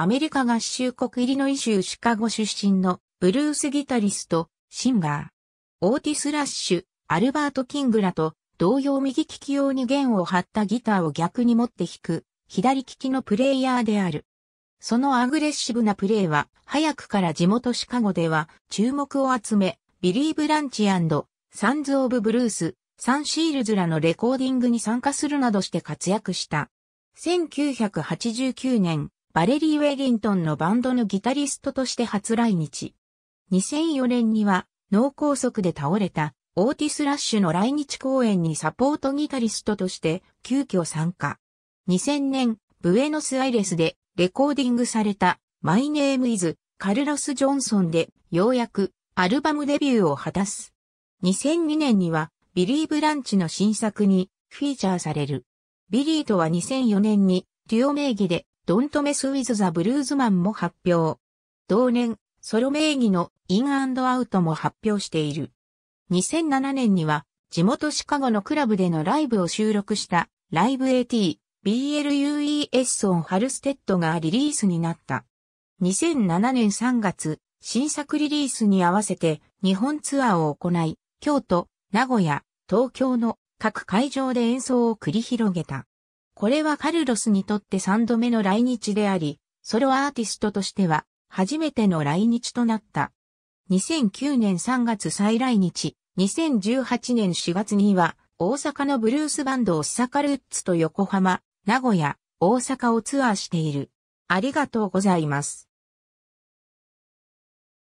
アメリカ合衆国イリノイ州シカゴ出身のブルースギタリスト、シンガー。オーティス・ラッシュ、アルバート・キングラと同様右利き用に弦を張ったギターを逆に持って弾く左利きのプレイヤーである。そのアグレッシブなプレーは早くから地元シカゴでは注目を集め、ビリー・ブランチサンズ・オブ・ブルース、サンシールズらのレコーディングに参加するなどして活躍した。1989年、バレリー・ウェリントンのバンドのギタリストとして初来日。2004年には脳梗塞で倒れたオーティス・ラッシュの来日公演にサポートギタリストとして急遽参加。2000年、ブエノスアイレスでレコーディングされたマイネームイズカルロス・ジョンソンでようやくアルバムデビューを果たす。2002年にはビリー・ブランチの新作にフィーチャーされる。ビリーとは2004年にデュオ名義でドントメス・ウィズ・ザ・ブルーズマンも発表。同年、ソロ名義のインアウトも発表している。2007年には、地元シカゴのクラブでのライブを収録したライブ AT BLUES ソン・ハルステッドがリリースになった。2007年3月、新作リリースに合わせて日本ツアーを行い、京都、名古屋、東京の各会場で演奏を繰り広げた。これはカルロスにとって3度目の来日であり、ソロアーティストとしては初めての来日となった。2009年3月再来日、2018年4月には大阪のブルースバンドオッサカルッツと横浜、名古屋、大阪をツアーしている。ありがとうございます。